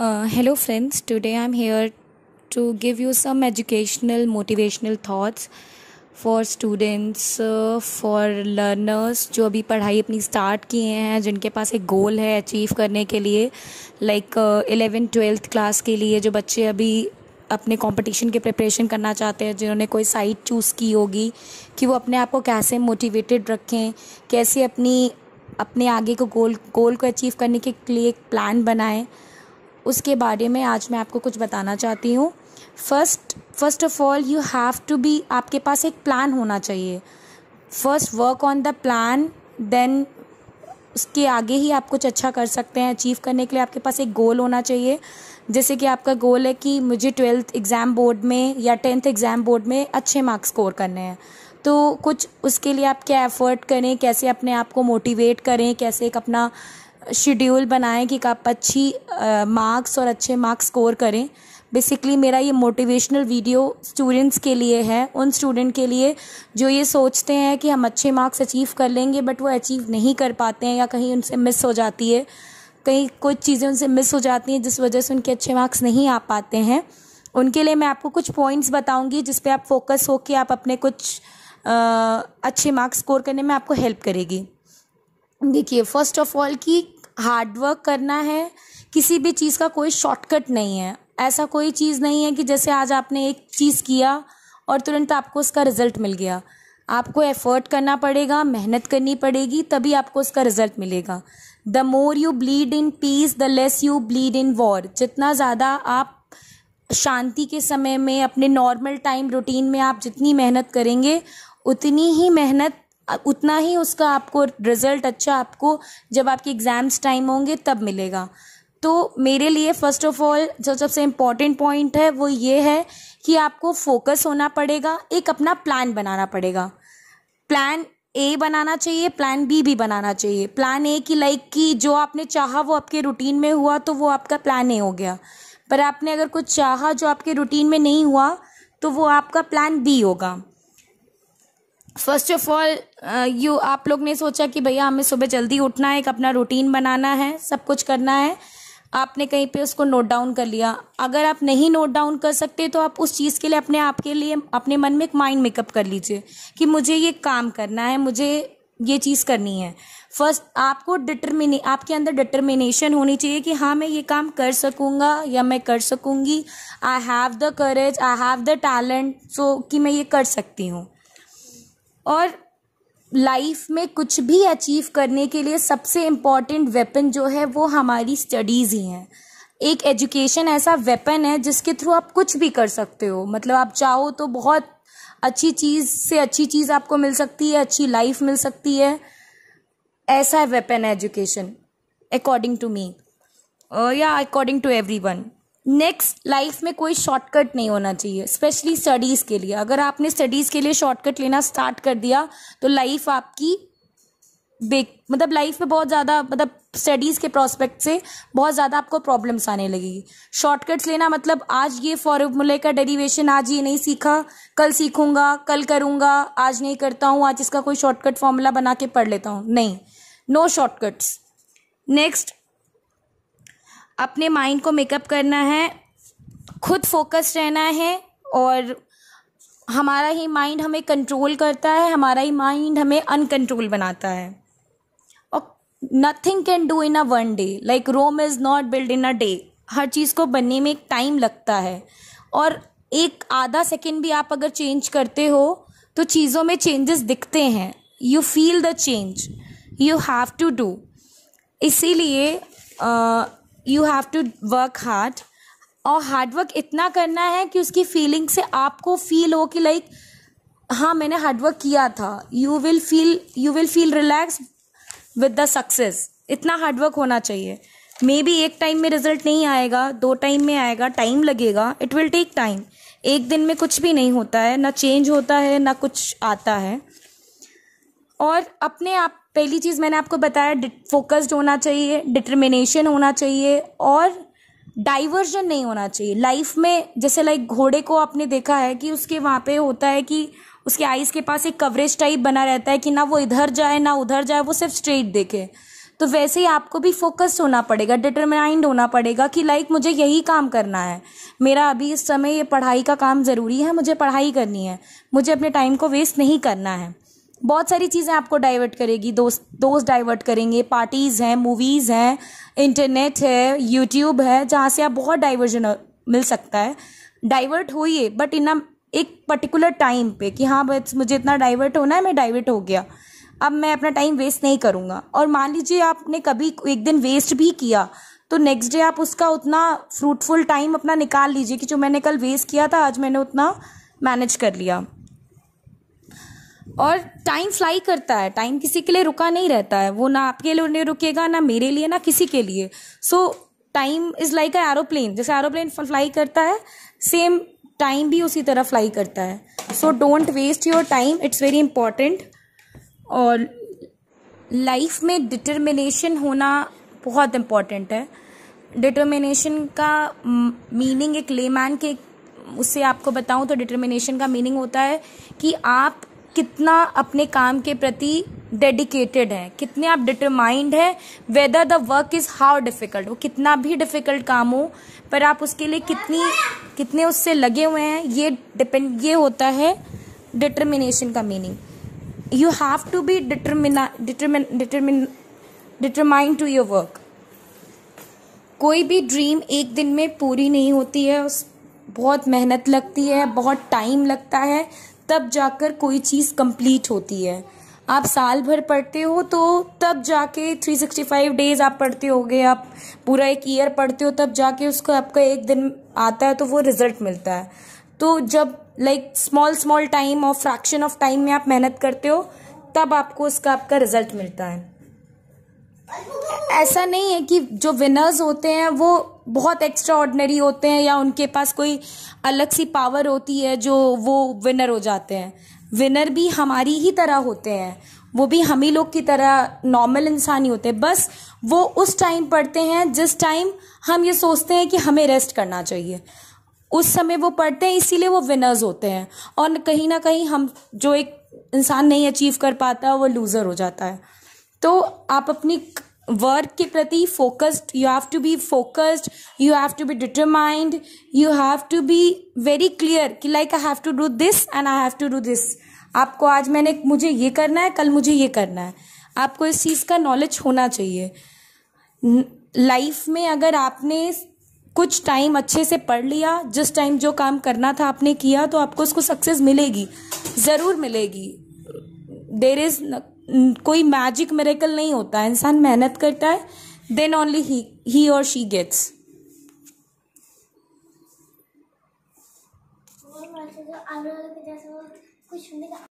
Hello uh, friends friends. I am here to give you some educational motivational thoughts for students for learners जो अभी पढ़ाई अपनी start किए हैं जिनके पास एक गोल है अचीव करने के लिए लाइक एलेवन ट्वेल्थ क्लास के लिए जो बच्चे अभी अपने कंपटीशन के प्रिपरेशन करना चाहते हैं जिन्होंने कोई साइट चूज़ की होगी कि वो अपने आप को कैसे मोटिवेटेड रखें कैसे अपनी अपने आगे को गोल गोल को अचीव करने के लिए एक प्लान बनाएं उसके बारे में आज मैं आपको कुछ बताना चाहती हूँ first first of all you have to be आपके पास एक प्लान होना चाहिए first work on the plan then उसके आगे ही आप कुछ अच्छा कर सकते हैं अचीव करने के लिए आपके पास एक गोल होना चाहिए जैसे कि आपका गोल है कि मुझे ट्वेल्थ एग्ज़ाम बोर्ड में या टेंथ एग्ज़ाम बोर्ड में अच्छे मार्क्स स्कोर करने हैं तो कुछ उसके लिए आप क्या एफर्ट करें कैसे अपने आप को मोटिवेट करें कैसे एक अपना शेड्यूल बनाएं कि आप अच्छी मार्क्स और अच्छे मार्क्स स्कोर करें बेसिकली मेरा ये मोटिवेशनल वीडियो स्टूडेंट्स के लिए है उन स्टूडेंट के लिए जो ये सोचते हैं कि हम अच्छे मार्क्स अचीव कर लेंगे बट वो अचीव नहीं कर पाते हैं या कहीं उनसे मिस हो जाती है कहीं कुछ चीज़ें उनसे मिस हो जाती हैं जिस वजह से उनके अच्छे मार्क्स नहीं आ पाते हैं उनके लिए मैं आपको कुछ पॉइंट्स बताऊँगी जिस आप फोकस हो कि आप अपने कुछ आ, अच्छे मार्क्स स्कोर करने में आपको हेल्प करेगी देखिए फर्स्ट ऑफ ऑल कि हार्डवर्क करना है किसी भी चीज़ का कोई शॉर्टकट नहीं है ऐसा कोई चीज़ नहीं है कि जैसे आज आपने एक चीज़ किया और तुरंत आपको उसका रिजल्ट मिल गया आपको एफर्ट करना पड़ेगा मेहनत करनी पड़ेगी तभी आपको उसका रिजल्ट मिलेगा the more you bleed in peace the less you bleed in war जितना ज़्यादा आप शांति के समय में अपने नॉर्मल टाइम रूटीन में आप जितनी मेहनत करेंगे उतनी ही मेहनत उतना ही उसका आपको रिजल्ट अच्छा आपको जब आपके एग्ज़ाम्स टाइम होंगे तब मिलेगा तो मेरे लिए फर्स्ट ऑफ ऑल जो सबसे इम्पॉर्टेंट पॉइंट है वो ये है कि आपको फोकस होना पड़ेगा एक अपना प्लान बनाना पड़ेगा प्लान ए बनाना चाहिए प्लान बी भी बनाना चाहिए प्लान ए की लाइक कि जो आपने चाहा वो आपके रूटीन में हुआ तो वो आपका प्लान ए हो गया पर आपने अगर कुछ चाहा जो आपके रूटीन में नहीं हुआ तो वो आपका प्लान बी होगा फर्स्ट ऑफ ऑल यू आप लोग ने सोचा कि भैया हमें सुबह जल्दी उठना है एक अपना रूटीन बनाना है सब कुछ करना है आपने कहीं पे उसको नोट डाउन कर लिया अगर आप नहीं नोट डाउन कर सकते तो आप उस चीज़ के लिए अपने आप के लिए अपने मन में एक माइंड मेकअप कर लीजिए कि मुझे ये काम करना है मुझे ये चीज़ करनी है फर्स्ट आपको डिटर्मिने आपके अंदर डिटर्मिनेशन होनी चाहिए कि हाँ मैं ये काम कर सकूँगा या मैं कर सकूँगी I have the courage I have the talent so कि मैं ये कर सकती हूँ और लाइफ में कुछ भी अचीव करने के लिए सबसे इम्पॉर्टेंट वेपन जो है वो हमारी स्टडीज़ ही हैं एक एजुकेशन ऐसा वेपन है जिसके थ्रू आप कुछ भी कर सकते हो मतलब आप चाहो तो बहुत अच्छी चीज़ से अच्छी चीज़ आपको मिल सकती है अच्छी लाइफ मिल सकती है ऐसा वेपन है एजुकेशन अकॉर्डिंग टू मी या according to every one next life में कोई शॉर्टकट नहीं होना चाहिए स्पेशली स्टडीज़ के लिए अगर आपने स्टडीज़ के लिए शॉर्टकट लेना स्टार्ट कर दिया तो लाइफ आपकी बेक मतलब लाइफ में बहुत ज़्यादा मतलब स्टडीज़ के प्रोस्पेक्ट से बहुत ज़्यादा आपको प्रॉब्लम्स आने लगेगी शॉर्टकट्स लेना मतलब आज ये फॉर्मूले का डेरिवेशन आज ये नहीं सीखा कल सीखूंगा कल करूंगा आज नहीं करता हूँ आज इसका कोई शॉर्टकट फॉर्मूला बना के पढ़ लेता हूँ नहीं नो शॉर्टकट्स नेक्स्ट अपने माइंड को मेकअप करना है खुद फोकस रहना है और हमारा ही माइंड हमें कंट्रोल करता है हमारा ही माइंड हमें अनकंट्रोल बनाता है और nothing can do in a one day like Rome is not build in a day हर चीज़ को बनने में एक टाइम लगता है और एक आधा सेकेंड भी आप अगर चेंज करते हो तो चीज़ों में चेंजेस दिखते हैं you feel the change you have to do इसीलिए you have to work hard और हार्डवर्क इतना करना है कि उसकी फीलिंग से आपको फील हो कि लाइक हाँ मैंने हार्डवर्क किया था you will feel you will feel relax with the success इतना हार्डवर्क होना चाहिए मे बी एक टाइम में रिजल्ट नहीं आएगा दो टाइम में आएगा टाइम लगेगा इट विल टेक टाइम एक दिन में कुछ भी नहीं होता है ना चेंज होता है ना कुछ आता है और अपने आप पहली चीज़ मैंने आपको बताया फोकस्ड होना चाहिए डिटर्मिनेशन होना चाहिए और डाइवर्जन नहीं होना चाहिए लाइफ में जैसे लाइक घोड़े को आपने देखा है कि उसके वहाँ पे होता है कि उसके आइज़ के पास एक कवरेज टाइप बना रहता है कि ना वो इधर जाए ना उधर जाए वो सिर्फ स्ट्रेट देखे तो वैसे ही आपको भी फोकस होना पड़ेगा डिटरमाइंड होना पड़ेगा कि लाइक मुझे यही काम करना है मेरा अभी इस समय ये पढ़ाई का काम ज़रूरी है मुझे पढ़ाई करनी है मुझे अपने टाइम को वेस्ट नहीं करना है बहुत सारी चीज़ें आपको डाइवर्ट करेगी दोस्त दोस्त डाइवर्ट करेंगे पार्टीज़ हैं मूवीज़ हैं इंटरनेट है यूट्यूब है जहाँ से आप बहुत डाइवर्जन मिल सकता है डाइवर्ट होइए बट इन एक पर्टिकुलर टाइम पे कि हाँ बस मुझे इतना डाइवर्ट होना है मैं डाइवर्ट हो गया अब मैं अपना टाइम वेस्ट नहीं करूँगा और मान लीजिए आपने कभी एक दिन वेस्ट भी किया तो नेक्स्ट डे आप उसका उतना फ्रूटफुल टाइम अपना निकाल लीजिए कि जो मैंने कल वेस्ट किया था आज मैंने उतना मैनेज कर लिया और टाइम फ्लाई करता है टाइम किसी के लिए रुका नहीं रहता है वो ना आपके लिए रुकेगा ना मेरे लिए ना किसी के लिए so time is like a aeroplane जैसे एरोप्लेन फ्लाई करता है सेम टाइम भी उसी तरह फ्लाई करता है so don't waste your time it's very important और लाइफ में डिटर्मिनेशन होना बहुत इम्पॉर्टेंट है डिटर्मिनेशन का मीनिंग एक लेमैन के उससे आपको बताऊं तो डिटर्मिनेशन का मीनिंग होता है कि आप कितना अपने काम के प्रति डेडिकेटेड है कितने आप डिटरमाइंड है whether the work is how difficult वो कितना भी डिफ़िकल्ट काम हो पर आप उसके लिए कितनी कितने उससे लगे हुए हैं ये डिपेंड ये होता है डिटर्मिनेशन का meaning you have to be determined determine to your work कोई भी ड्रीम एक दिन में पूरी नहीं होती है उस बहुत मेहनत लगती है बहुत टाइम लगता है तब जाकर कोई चीज़ कंप्लीट होती है आप साल भर पढ़ते हो तो तब जाके 365 डेज आप पढ़ते होगे आप पूरा एक ईयर पढ़ते हो तब जाके उसको आपका एक दिन आता है तो वो रिजल्ट मिलता है तो जब लाइक स्मॉल स्मॉल टाइम और फ्रैक्शन ऑफ टाइम में आप मेहनत करते हो तब आपको उसका आपका रिजल्ट मिलता है ऐसा नहीं है कि जो विनर्स होते हैं वो बहुत एक्स्ट्रा ऑर्डनरी होते हैं या उनके पास कोई अलग सी पावर होती है जो वो विनर हो जाते हैं विनर भी हमारी ही तरह होते हैं वो भी हम ही लोग की तरह नॉर्मल इंसान ही होते हैं बस वो उस टाइम पढ़ते हैं जिस टाइम हम ये सोचते हैं कि हमें रेस्ट करना चाहिए उस समय वो पढ़ते हैं इसीलिए वो विनर्स होते हैं और कहीं ना कहीं हम जो एक इंसान नहीं अचीव कर पाता वो लूज़र हो जाता है तो आप अपनी वर्क के प्रति focused you have to be focused you have to be determined you have to be very clear कि like I have to do this and I have to do this आपको आज मैंने मुझे ये करना है कल मुझे ये करना है आपको इस चीज़ का नॉलेज होना चाहिए लाइफ में अगर आपने कुछ टाइम अच्छे से पढ़ लिया जिस टाइम जो काम करना था आपने किया तो आपको उसको सक्सेस मिलेगी ज़रूर मिलेगी देर इज़ कोई मैजिक मेरेकल नहीं होता इंसान मेहनत करता है देन ओनली ही और शी गेट्स तो कुछ